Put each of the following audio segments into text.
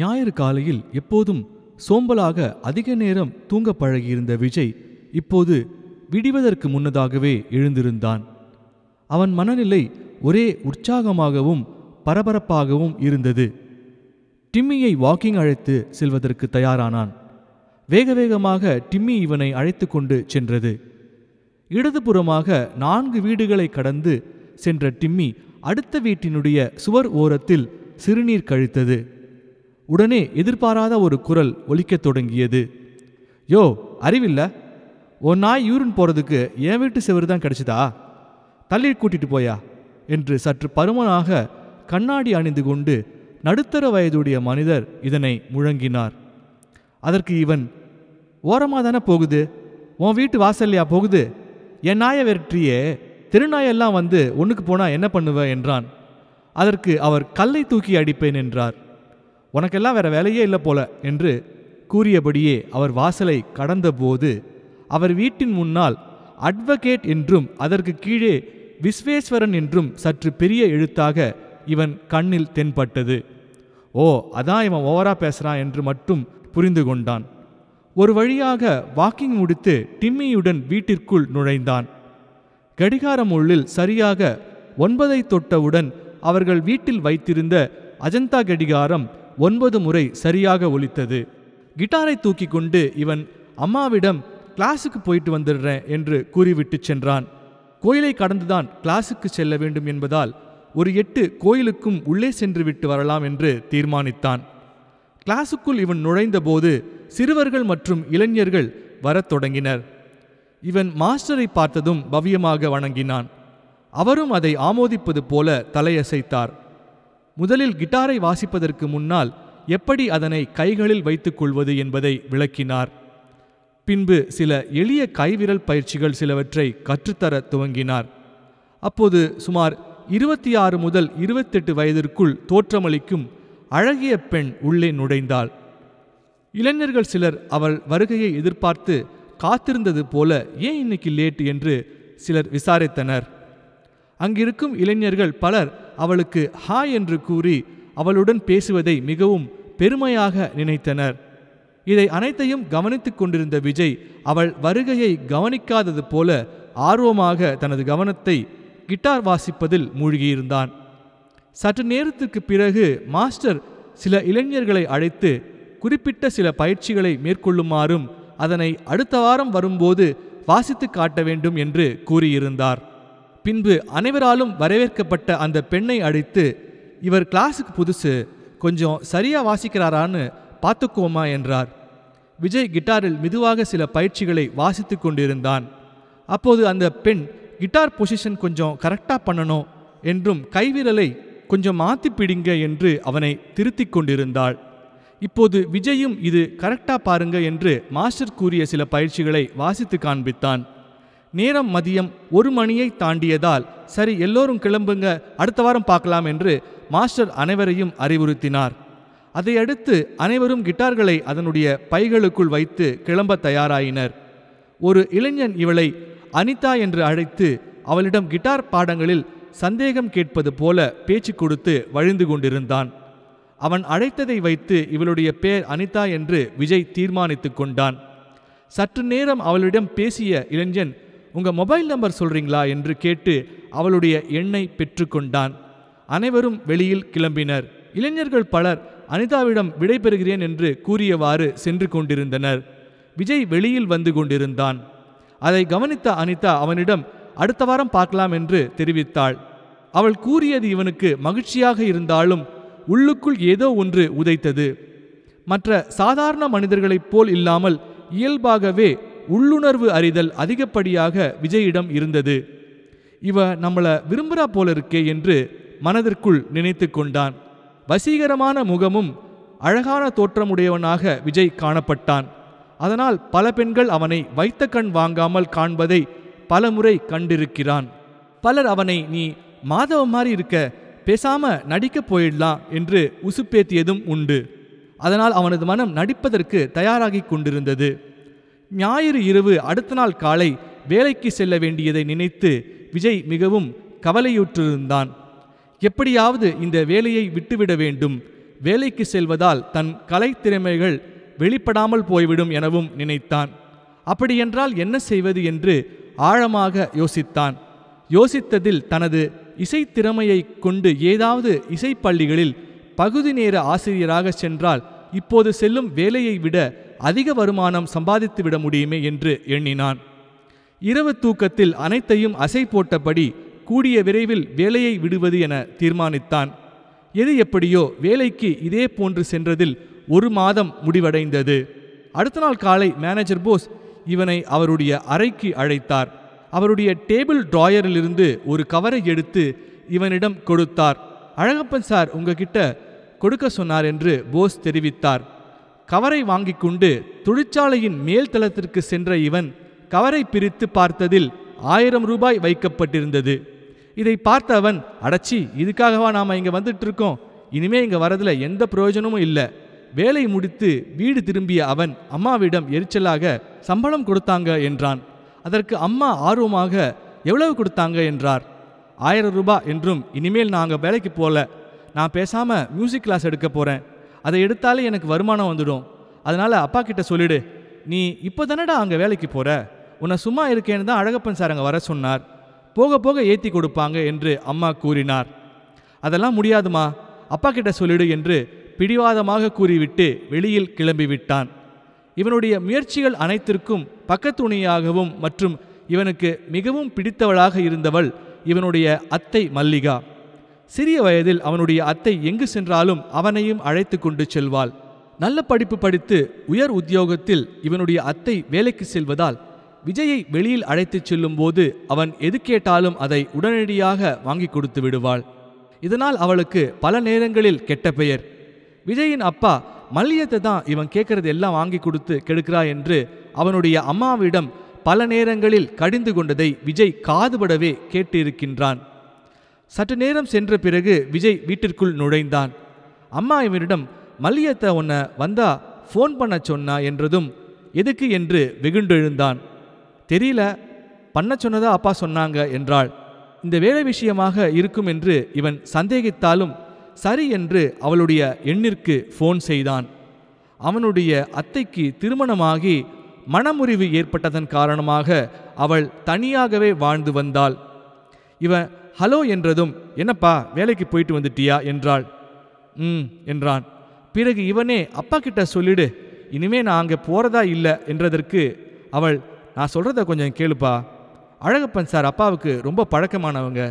ஞாயிறு காலையில் எப்போதும் சோம்பலாக அதிக நேரம் தூங்க பழகியிருந்த விஜய் இப்போது விடிவதற்கு முன்னதாகவே எழுந்திருந்தான் அவன் மனநிலை ஒரே உற்சாகமாகவும் பரபரப்பாகவும் இருந்தது டிம்மியை வாக்கிங் அழைத்து செல்வதற்கு தயாரானான் வேக வேகமாக டிம்மி இவனை அழைத்து கொண்டு சென்றது இடதுபுறமாக நான்கு வீடுகளை கடந்து சென்ற டிம்மி அடுத்த வீட்டினுடைய சுவர் ஓரத்தில் சிறுநீர் கழித்தது உடனே எதிர்பாராத ஒரு குரல் ஒலிக்கத் தொடங்கியது யோ அறிவில்ல உன் நாய் யூரின் போகிறதுக்கு என் வீட்டு செவரு தான் கிடச்சிதா தள்ளி கூட்டிட்டு போயா என்று சற்று பருமனாக கண்ணாடி அணிந்து கொண்டு நடுத்தர வயதுடைய மனிதர் இதனை முழங்கினார் அதற்கு இவன் ஓரமாக தானே போகுது உன் வீட்டு வாசல்லையா போகுது என் நாயை வெற்றியே திருநாயெல்லாம் வந்து ஒன்றுக்கு போனால் என்ன பண்ணுவ என்றான் அதற்கு அவர் கல்லை தூக்கி அடிப்பேன் என்றார் உனக்கெல்லாம் வேற வேலையே இல்லை போல என்று கூறியபடியே அவர் வாசலை கடந்தபோது அவர் வீட்டின் முன்னால் அட்வொகேட் என்றும் அதற்கு கீழே விஸ்வேஸ்வரன் என்றும் சற்று பெரிய எழுத்தாக இவன் கண்ணில் தென்பட்டது ஓ அதான் இவன் ஓவரா பேசுகிறான் என்று மட்டும் புரிந்து கொண்டான் ஒரு வழியாக வாக்கிங் முடித்து டிம்மியுடன் வீட்டிற்குள் நுழைந்தான் கடிகாரம் உள்ளில் சரியாக ஒன்பதை தொட்டவுடன் அவர்கள் வீட்டில் வைத்திருந்த அஜந்தா கடிகாரம் ஒன்பது முறை சரியாக ஒலித்தது கிட்டாரை தூக்கி கொண்டு இவன் அம்மாவிடம் கிளாஸுக்கு போயிட்டு வந்துடுறேன் என்று கூறிவிட்டு சென்றான் கோயிலை கடந்துதான் கிளாஸுக்கு செல்ல வேண்டும் என்பதால் ஒரு எட்டு கோயிலுக்கும் உள்ளே சென்று விட்டு வரலாம் என்று தீர்மானித்தான் கிளாஸுக்குள் இவன் நுழைந்தபோது சிறுவர்கள் மற்றும் இளைஞர்கள் வரத் தொடங்கினர் இவன் மாஸ்டரை பார்த்ததும் பவ்யமாக வணங்கினான் அவரும் அதை ஆமோதிப்பது போல தலையசைத்தார் முதலில் கிட்டாரை வாசிப்பதற்கு முன்னால் எப்படி அதனை கைகளில் வைத்துக் கொள்வது என்பதை விளக்கினார் பின்பு சில எளிய கைவிரல் பயிற்சிகள் சிலவற்றை கற்றுத்தர துவங்கினார் அப்போது சுமார் இருபத்தி ஆறு முதல் இருபத்தெட்டு வயதிற்குள் தோற்றமளிக்கும் அழகிய பெண் உள்ளே நுழைந்தாள் இளைஞர்கள் சிலர் அவள் வருகையை எதிர்பார்த்து காத்திருந்தது போல ஏன் இன்னைக்கு லேட் என்று சிலர் விசாரித்தனர் அங்கிருக்கும் இளைஞர்கள் பலர் அவளுக்கு ஹா என்று கூறி அவளுடன் பேசுவதை மிகவும் பெருமையாக நினைத்தனர் இதை அனைத்தையும் கவனித்து கொண்டிருந்த விஜய் அவள் வருகையை கவனிக்காதது போல ஆர்வமாக தனது கவனத்தை கிட்டார் வாசிப்பதில் மூழ்கியிருந்தான் சற்று நேரத்துக்கு பிறகு மாஸ்டர் சில இளைஞர்களை அழைத்து குறிப்பிட்ட சில பயிற்சிகளை மேற்கொள்ளுமாறும் அதனை அடுத்த வாரம் வரும்போது வாசித்து காட்ட வேண்டும் என்று கூறியிருந்தார் பின்பு அனைவராலும் வரவேற்கப்பட்ட அந்த பெண்ணை அழைத்து இவர் கிளாஸுக்கு புதுசு கொஞ்சம் சரியாக வாசிக்கிறாரான்னு பார்த்துக்குவோமா என்றார் விஜய் கிட்டாரில் மெதுவாக சில பயிற்சிகளை வாசித்து கொண்டிருந்தான் அப்போது அந்த பெண் கிட்டார் பொசிஷன் கொஞ்சம் கரெக்டாக பண்ணணும் என்றும் கைவிரலை கொஞ்சம் மாற்றி பிடிங்க என்று அவனை திருத்தி கொண்டிருந்தாள் இப்போது விஜயும் இது கரெக்டாக பாருங்க என்று மாஸ்டர் கூறிய சில பயிற்சிகளை வாசித்து காண்பித்தான் நேரம் மதியம் ஒரு மணியை தாண்டியதால் சரி எல்லோரும் கிளம்புங்க அடுத்த வாரம் பார்க்கலாம் என்று மாஸ்டர் அனைவரையும் அறிவுறுத்தினார் அதையடுத்து அனைவரும் கிட்டார்களை அதனுடைய பைகளுக்குள் வைத்து கிளம்ப தயாராயினர் ஒரு இளைஞன் இவளை அனிதா என்று அழைத்து அவளிடம் கிட்டார் பாடங்களில் சந்தேகம் கேட்பது போல பேச்சு கொடுத்து வழிந்து கொண்டிருந்தான் அவன் அழைத்ததை வைத்து இவளுடைய பேர் அனிதா என்று விஜய் தீர்மானித்து கொண்டான் சற்று நேரம் அவளிடம் பேசிய இளைஞன் உங்கள் மொபைல் நம்பர் சொல்கிறீங்களா என்று கேட்டு அவளுடைய எண்ணை பெற்றுக்கொண்டான் அனைவரும் வெளியில் கிளம்பினர் இளைஞர்கள் பலர் அனிதாவிடம் விடைபெறுகிறேன் என்று கூறியவாறு சென்று கொண்டிருந்தனர் விஜய் வெளியில் வந்து கொண்டிருந்தான் அதை கவனித்த அனிதா அவனிடம் அடுத்த வாரம் பார்க்கலாம் என்று தெரிவித்தாள் அவள் கூறியது இவனுக்கு மகிழ்ச்சியாக இருந்தாலும் உள்ளுக்குள் ஏதோ ஒன்று உதைத்தது மற்ற சாதாரண மனிதர்களைப் போல் இல்லாமல் இயல்பாகவே உள்ளுணர்வு அறிதல் அதிகப்படியாக விஜயிடம் இருந்தது இவ நம்மளை விரும்புறா போல இருக்கே என்று மனதிற்குள் நினைத்து கொண்டான் வசீகரமான முகமும் அழகான தோற்றமுடையவனாக விஜய் காணப்பட்டான் அதனால் பல பெண்கள் அவனை வைத்த கண் வாங்காமல் காண்பதை பலமுறை கண்டிருக்கிறான் பலர் அவனை நீ மாதவ மாதிரி இருக்க பேசாம நடிக்க போயிடலாம் என்று உசுப்பேத்தியதும் உண்டு அதனால் அவனது மனம் நடிப்பதற்கு தயாராகி கொண்டிருந்தது ஞாயிறு இரவு அடுத்த நாள் காலை வேலைக்கு செல்ல வேண்டியதை நினைத்து விஜய் மிகவும் கவலையுற்றிருந்தான் எப்படியாவது இந்த வேலையை விட்டுவிட வேண்டும் வேலைக்கு செல்வதால் தன் கலைத்திறமைகள் வெளிப்படாமல் போய்விடும் எனவும் நினைத்தான் அப்படியென்றால் என்ன செய்வது என்று ஆழமாக யோசித்தான் யோசித்ததில் தனது இசை திறமையை கொண்டு ஏதாவது இசைப்பள்ளிகளில் பகுதி நேர ஆசிரியராக சென்றால் இப்போது செல்லும் வேலையை விட அதிக வருமானம் சம்பாதித்துவிட முடியுமே என்று எண்ணினான் இரவு தூக்கத்தில் அனைத்தையும் அசை போட்டபடி கூடிய விரைவில் வேலையை விடுவது என தீர்மானித்தான் எது எப்படியோ வேலைக்கு இதே போன்று சென்றதில் ஒரு மாதம் முடிவடைந்தது அடுத்த நாள் காலை மேனேஜர் போஸ் இவனை அவருடைய அறைக்கு அழைத்தார் அவருடைய டேபிள் டிராயரிலிருந்து ஒரு கவரை எடுத்து இவனிடம் கொடுத்தார் அழகப்பன் சார் உங்ககிட்ட கொடுக்க சொன்னார் என்று போஸ் தெரிவித்தார் கவரை வாங்கி கொண்டு தொழிற்சாலையின் மேல் தளத்திற்கு சென்ற இவன் கவரை பிரித்து பார்த்ததில் ஆயிரம் ரூபாய் வைக்கப்பட்டிருந்தது இதை பார்த்த அவன் அடச்சி இதுக்காகவா நாம் இங்கே வந்துட்டு இருக்கோம் இனிமே இங்கே வரதுல எந்த பிரயோஜனமும் இல்லை வேலை முடித்து வீடு திரும்பிய அவன் அம்மாவிடம் எரிச்சலாக சம்பளம் கொடுத்தாங்க என்றான் அதற்கு அம்மா ஆர்வமாக எவ்வளவு கொடுத்தாங்க என்றார் ஆயிரம் ரூபாய் என்றும் இனிமேல் நான் வேலைக்கு போகல நான் பேசாமல் மியூசிக் கிளாஸ் எடுக்க போகிறேன் அதை எடுத்தாலே எனக்கு வருமானம் வந்துடும் அதனால் அப்பா கிட்ட சொல்லிடு நீ இப்போ தானடா அங்கே வேலைக்கு போகிற உன்னை சும்மா இருக்கேன்னு தான் அழகப்பன் சார் அங்கே வர சொன்னார் போக போக ஏற்றி கொடுப்பாங்க என்று அம்மா கூறினார் அதெல்லாம் முடியாதுமா அப்பா கிட்ட சொல்லிடு என்று பிடிவாதமாக கூறிவிட்டு வெளியில் கிளம்பிவிட்டான் இவனுடைய முயற்சிகள் அனைத்திற்கும் பக்கத்துணியாகவும் மற்றும் இவனுக்கு மிகவும் பிடித்தவளாக இருந்தவள் இவனுடைய அத்தை மல்லிகா சிறிய வயதில் அவனுடைய அத்தை எங்கு சென்றாலும் அவனையும் அழைத்து கொண்டு செல்வாள் நல்ல படிப்பு படித்து உயர் உத்தியோகத்தில் இவனுடைய அத்தை வேலைக்கு செல்வதால் விஜயை வெளியில் அழைத்துச் செல்லும் போது அவன் எது கேட்டாலும் அதை உடனடியாக வாங்கி கொடுத்து விடுவாள் இதனால் அவளுக்கு பல நேரங்களில் கெட்ட பெயர் விஜயின் அப்பா மல்லியத்தை தான் இவன் கேட்கறது எல்லாம் வாங்கி கொடுத்து கெடுக்கிறா என்று அவனுடைய அம்மாவிடம் பல நேரங்களில் கடிந்து கொண்டதை விஜய் காதுபடவே கேட்டிருக்கின்றான் சற்று நேரம் சென்ற பிறகு விஜய் வீட்டிற்குள் நுழைந்தான் அம்மா இவரிடம் மல்லியத்தை உன்னை வந்தா ஃபோன் பண்ண சொன்னா என்றதும் எதுக்கு என்று வெகுண்டெழுந்தான் தெரியல பண்ண சொன்னதா அப்பா சொன்னாங்க என்றாள் இந்த வேலை விஷயமாக இருக்கும் என்று இவன் சந்தேகித்தாலும் சரி என்று அவளுடைய எண்ணிற்கு ஃபோன் செய்தான் அவனுடைய அத்தைக்கு திருமணமாகி மனமுறிவு ஏற்பட்டதன் காரணமாக அவள் தனியாகவே வாழ்ந்து வந்தாள் இவன் ஹலோ என்றதும் என்னப்பா வேலைக்கு போயிட்டு வந்துட்டியா என்றாள் ம் என்றான் பிறகு இவனே அப்பா கிட்ட சொல்லிடு இனிமே நான் அங்கே போகிறதா இல்லை என்றதற்கு அவள் நான் சொல்கிறத கொஞ்சம் கேளுப்பா அழகப்பன் சார் அப்பாவுக்கு ரொம்ப பழக்கமானவங்க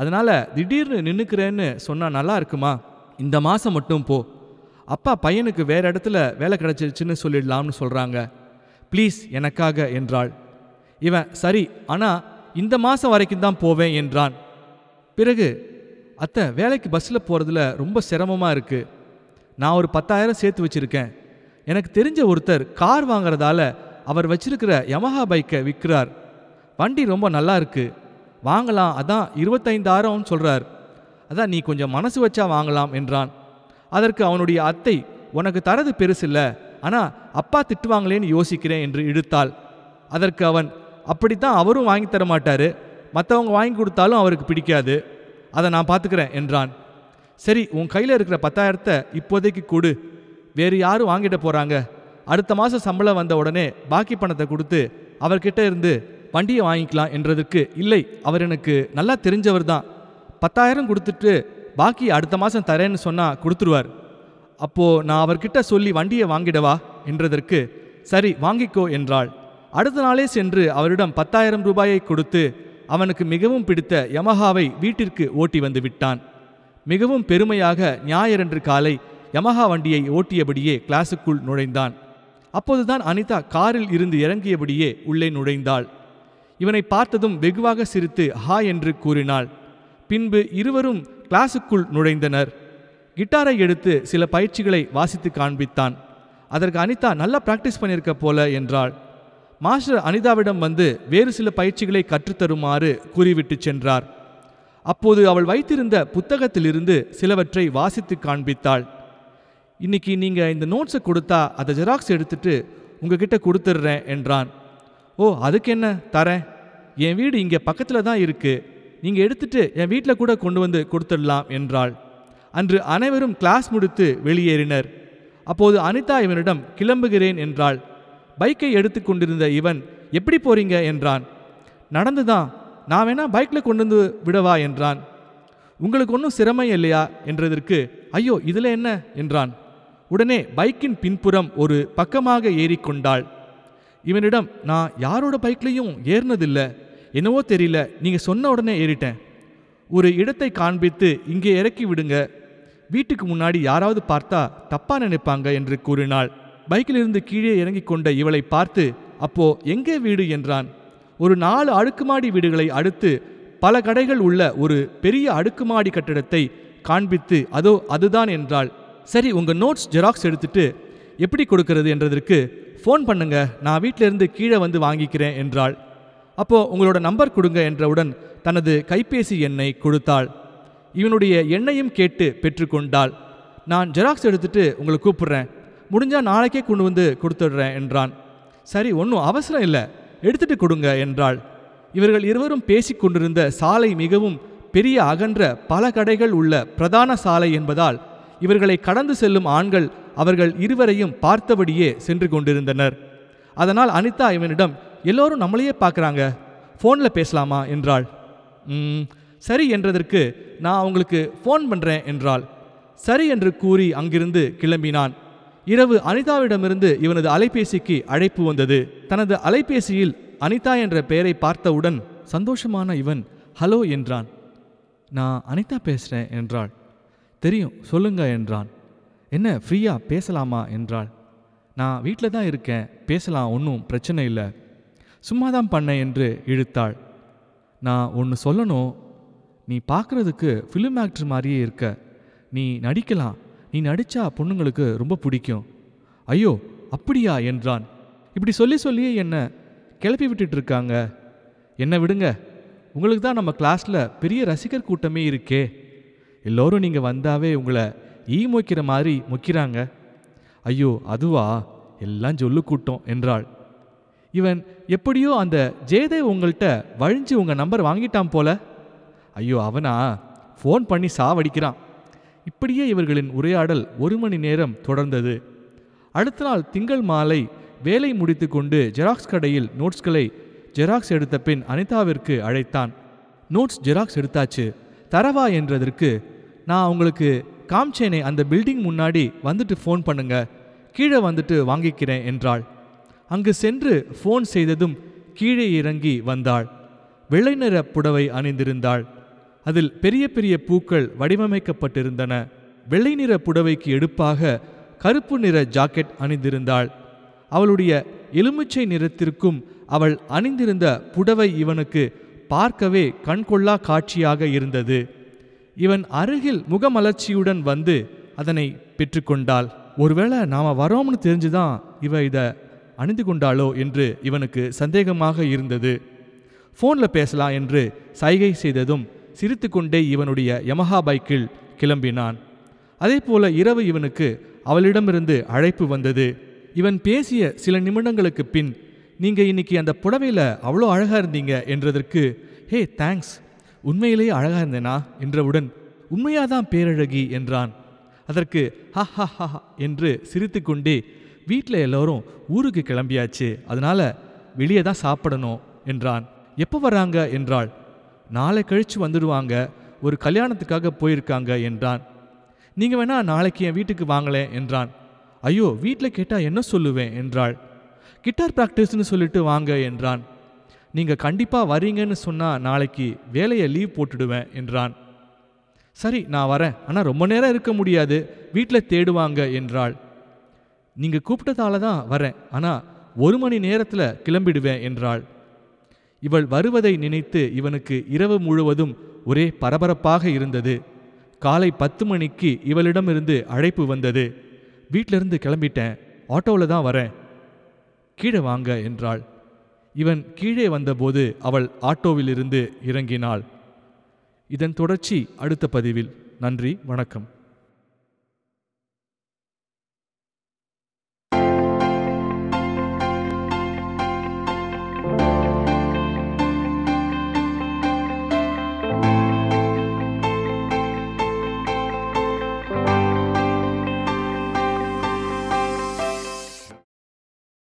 அதனால் திடீர்னு நின்றுக்கிறேன்னு சொன்னால் நல்லா இருக்குமா இந்த மாதம் மட்டும் போ அப்பா பையனுக்கு வேறு இடத்துல வேலை கிடச்சிருச்சுன்னு சொல்லிடலாம்னு சொல்கிறாங்க ப்ளீஸ் எனக்காக என்றாள் இவன் சரி ஆனால் இந்த மாதம் வரைக்கும் தான் போவேன் என்றான் பிறகு அத்தை வேலைக்கு பஸ்ஸில் போகிறதுல ரொம்ப சிரமமாக இருக்குது நான் ஒரு பத்தாயிரம் சேர்த்து வச்சுருக்கேன் எனக்கு தெரிஞ்ச ஒருத்தர் கார் வாங்குறதால அவர் வச்சிருக்கிற யமஹா பைக்கை விற்கிறார் வண்டி ரொம்ப நல்லா இருக்குது வாங்கலாம் அதான் இருபத்தைந்தாயிரம்னு சொல்கிறார் அதான் நீ கொஞ்சம் மனசு வச்சா வாங்கலாம் என்றான் அதற்கு அவனுடைய அத்தை உனக்கு தரது பெருசில்ல ஆனால் அப்பா திட்டுவாங்களேன்னு யோசிக்கிறேன் என்று இழுத்தாள் அதற்கு அவன் அப்படித்தான் அவரும் வாங்கி தர மாட்டார் மற்றவங்க வாங்கி கொடுத்தாலும் அவருக்கு பிடிக்காது அதை நான் பார்த்துக்கிறேன் என்றான் சரி உன் கையில் இருக்கிற பத்தாயிரத்தை இப்போதைக்கு கொடு வேறு யாரும் வாங்கிட்டு போகிறாங்க அடுத்த மாதம் சம்பளம் வந்த உடனே பாக்கி பணத்தை கொடுத்து அவர்கிட்ட இருந்து வண்டியை வாங்கிக்கலாம் என்றதுக்கு இல்லை அவர் எனக்கு நல்லா தெரிஞ்சவர் தான் பத்தாயிரம் கொடுத்துட்டு பாக்கி அடுத்த மாதம் தரேன்னு சொன்னால் கொடுத்துருவார் அப்போது நான் அவர்கிட்ட சொல்லி வண்டியை வாங்கிடவா என்றதற்கு சரி வாங்கிக்கோ என்றாள் அடுத்த நாளே சென்று அவரிடம் பத்தாயிரம் ரூபாயை கொடுத்து அவனுக்கு மிகவும் பிடித்த யமஹாவை வீட்டிற்கு ஓட்டி வந்து விட்டான் மிகவும் பெருமையாக ஞாயிறன்று காலை யமஹா வண்டியை ஓட்டியபடியே கிளாஸுக்குள் நுழைந்தான் அப்போதுதான் அனிதா காரில் இருந்து இறங்கியபடியே உள்ளே நுழைந்தாள் இவனை பார்த்ததும் வெகுவாக சிரித்து ஹா என்று கூறினாள் பின்பு இருவரும் கிளாஸுக்குள் நுழைந்தனர் கிட்டாரை எடுத்து சில பயிற்சிகளை வாசித்து காண்பித்தான் அதற்கு அனிதா நல்லா பிராக்டிஸ் பண்ணியிருக்க போல என்றாள் மாஸ்டர் அனிதாவிடம் வந்து வேறு சில பயிற்சிகளை கற்றுத்தருமாறு கூறிவிட்டு சென்றார் அப்போது அவள் வைத்திருந்த புத்தகத்திலிருந்து சிலவற்றை வாசித்து காண்பித்தாள் இன்னைக்கு நீங்கள் இந்த நோட்ஸை கொடுத்தா அதை ஜெராக்ஸ் எடுத்துட்டு உங்ககிட்ட கொடுத்துட்றேன் என்றான் ஓ அதுக்கு என்ன தரேன் என் வீடு இங்கே பக்கத்தில் தான் இருக்கு நீங்கள் எடுத்துட்டு என் வீட்டில் கூட கொண்டு வந்து கொடுத்துடலாம் என்றாள் அன்று அனைவரும் கிளாஸ் முடித்து வெளியேறினர் அப்போது அனிதா இவனிடம் கிளம்புகிறேன் என்றாள் பைக்கை எடுத்து கொண்டிருந்த இவன் எப்படி போறீங்க என்றான் நடந்துதான் நான் வேணா பைக்கில் கொண்டு வந்து விடவா என்றான் உங்களுக்கு ஒன்றும் சிரமம் இல்லையா என்றதற்கு ஐயோ இதில் என்ன என்றான் உடனே பைக்கின் பின்புறம் ஒரு பக்கமாக ஏறிக்கொண்டாள் இவனிடம் நான் யாரோட பைக்லையும் ஏறினதில்லை என்னவோ தெரியல நீங்கள் சொன்ன உடனே ஏறிட்டேன் ஒரு இடத்தை காண்பித்து இங்கே இறக்கி விடுங்க வீட்டுக்கு முன்னாடி யாராவது பார்த்தா தப்பா நினைப்பாங்க என்று கூறினாள் பைக்கிலிருந்து கீழே இறங்கிக் கொண்ட இவளை பார்த்து அப்போ எங்கே வீடு என்றான் ஒரு நாலு அடுக்குமாடி வீடுகளை அடுத்து பல கடைகள் உள்ள ஒரு பெரிய அடுக்குமாடி கட்டிடத்தை காண்பித்து அதோ அதுதான் என்றாள் சரி உங்க நோட்ஸ் ஜெராக்ஸ் எடுத்துட்டு எப்படி கொடுக்கறது என்றதற்கு ஃபோன் பண்ணுங்க நான் வீட்டிலிருந்து கீழே வந்து வாங்கிக்கிறேன் என்றாள் அப்போ உங்களோட நம்பர் கொடுங்க என்றவுடன் தனது கைபேசி எண்ணை கொடுத்தாள் இவனுடைய எண்ணையும் கேட்டு பெற்றுக்கொண்டாள் நான் ஜெராக்ஸ் எடுத்துட்டு உங்களை கூப்பிடுறேன் முடிஞ்சால் நாளைக்கே கொண்டு வந்து கொடுத்துடுறேன் என்றான் சரி ஒன்றும் அவசரம் இல்லை எடுத்துட்டு கொடுங்க என்றாள் இவர்கள் இருவரும் பேசிக்கொண்டிருந்த சாலை மிகவும் பெரிய அகன்ற பல கடைகள் உள்ள பிரதான சாலை என்பதால் இவர்களை கடந்து செல்லும் ஆண்கள் அவர்கள் இருவரையும் பார்த்தபடியே சென்று கொண்டிருந்தனர் அதனால் அனிதா இவனிடம் எல்லோரும் நம்மளையே பார்க்குறாங்க ஃபோனில் பேசலாமா என்றாள் சரி என்றதற்கு நான் அவங்களுக்கு ஃபோன் பண்ணுறேன் என்றாள் சரி என்று கூறி அங்கிருந்து கிளம்பினான் இரவு அனிதாவிடமிருந்து இவனது அலைபேசிக்கு அழைப்பு வந்தது தனது அலைபேசியில் அனிதா என்ற பெயரை பார்த்தவுடன் சந்தோஷமான இவன் ஹலோ என்றான் நான் அனிதா பேசுகிறேன் என்றாள் தெரியும் சொல்லுங்க என்றான் என்ன ஃப்ரீயா பேசலாமா என்றாள் நான் வீட்டில் தான் இருக்கேன் பேசலாம் ஒன்றும் பிரச்சனை இல்லை சும்மா தான் பண்ண என்று இழுத்தாள் நான் ஒன்று சொல்லணும் நீ பார்க்குறதுக்கு ஃபிலிம் ஆக்டர் மாதிரியே இருக்க நீ நடிக்கலாம் நீ நடிச்சா பொண்ணுங்களுக்கு ரொம்ப பிடிக்கும் ஐயோ அப்படியா என்றான் இப்படி சொல்லி சொல்லியே என்னை கிளப்பி விட்டுட்டு இருக்காங்க என்னை விடுங்க உங்களுக்கு தான் நம்ம கிளாஸில் பெரிய ரசிகர் கூட்டமே இருக்கே எல்லோரும் நீங்கள் வந்தாவே உங்களை ஈ மொய்க்கிற மாதிரி மொய்க்கிறாங்க ஐயோ அதுவா எல்லாம் சொல்லு கூட்டம் என்றாள் இவன் எப்படியோ அந்த ஜெயதேவ் உங்கள்கிட்ட வழிஞ்சு உங்கள் நம்பர் வாங்கிட்டான் போல ஐயோ அவனா ஃபோன் பண்ணி சாவடிக்கிறான் இப்படியே இவர்களின் உரையாடல் ஒரு மணி நேரம் தொடர்ந்தது அடுத்த நாள் திங்கள் மாலை வேலை முடித்து கொண்டு ஜெராக்ஸ் கடையில் நோட்ஸ்களை ஜெராக்ஸ் எடுத்த பின் அனிதாவிற்கு அழைத்தான் நோட்ஸ் ஜெராக்ஸ் எடுத்தாச்சு தரவா என்றதற்கு நான் உங்களுக்கு காம்சேனை அந்த பில்டிங் முன்னாடி வந்துட்டு ஃபோன் பண்ணுங்க கீழே வந்துட்டு வாங்கிக்கிறேன் என்றாள் அங்கு சென்று ஃபோன் செய்ததும் கீழே இறங்கி வந்தாள் வெள்ளை நிற புடவை அணிந்திருந்தாள் அதில் பெரிய பெரிய பூக்கள் வடிவமைக்கப்பட்டிருந்தன வெள்ளை நிற புடவைக்கு எடுப்பாக கருப்பு நிற ஜாக்கெட் அணிந்திருந்தாள் அவளுடைய எலுமிச்சை நிறத்திற்கும் அவள் அணிந்திருந்த புடவை இவனுக்கு பார்க்கவே கண்கொள்ளா காட்சியாக இருந்தது இவன் அருகில் முகமலர்ச்சியுடன் வந்து அதனை பெற்றுக்கொண்டாள் ஒருவேளை நாம் வரோம்னு தெரிஞ்சுதான் இவ இதை அணிந்து கொண்டாளோ என்று இவனுக்கு சந்தேகமாக இருந்தது ஃபோனில் பேசலாம் என்று சைகை செய்ததும் சிரித்து கொண்டே இவனுடைய யமஹா பைக்கில் கிளம்பினான் அதே போல இரவு இவனுக்கு அவளிடமிருந்து அழைப்பு வந்தது இவன் பேசிய சில நிமிடங்களுக்கு பின் நீங்க இன்னைக்கு அந்த புடவையில் அவ்வளோ அழகாக இருந்தீங்க என்றதற்கு ஹே தேங்க்ஸ் உண்மையிலேயே அழகாக இருந்தேனா என்றவுடன் உண்மையாதான் பேரழகி என்றான் அதற்கு ஹ ஹ என்று சிரித்து கொண்டே வீட்டில் எல்லோரும் ஊருக்கு கிளம்பியாச்சு அதனால் வெளியே தான் சாப்பிடணும் என்றான் எப்போ வராங்க என்றாள் நாளை கழித்து வந்துடுவாங்க ஒரு கல்யாணத்துக்காக போயிருக்காங்க என்றான் நீங்கள் வேணா நாளைக்கு என் வீட்டுக்கு வாங்களேன் என்றான் ஐயோ வீட்டில் கேட்டால் என்ன சொல்லுவேன் என்றாள் கிட்டார் ப்ராக்டிஸ்னு சொல்லிட்டு வாங்க என்றான் நீங்கள் கண்டிப்பாக வரீங்கன்னு சொன்னால் நாளைக்கு வேலையை லீவ் போட்டுடுவேன் என்றான் சரி நான் வரேன் ஆனால் ரொம்ப நேரம் இருக்க முடியாது வீட்டில் தேடுவாங்க என்றாள் நீங்கள் கூப்பிட்டதால தான் வரேன் ஆனால் ஒரு மணி நேரத்தில் கிளம்பிடுவேன் என்றாள் இவள் வருவதை நினைத்து இவனுக்கு இரவு முழுவதும் ஒரே பரபரப்பாக இருந்தது காலை பத்து மணிக்கு இவளிடமிருந்து அழைப்பு வந்தது வீட்டிலிருந்து கிளம்பிட்டேன் ஆட்டோவில் தான் வரேன் கீழே வாங்க என்றாள் இவன் கீழே வந்தபோது அவள் ஆட்டோவிலிருந்து இறங்கினாள் இதன் தொடர்ச்சி அடுத்த பதிவில் நன்றி வணக்கம்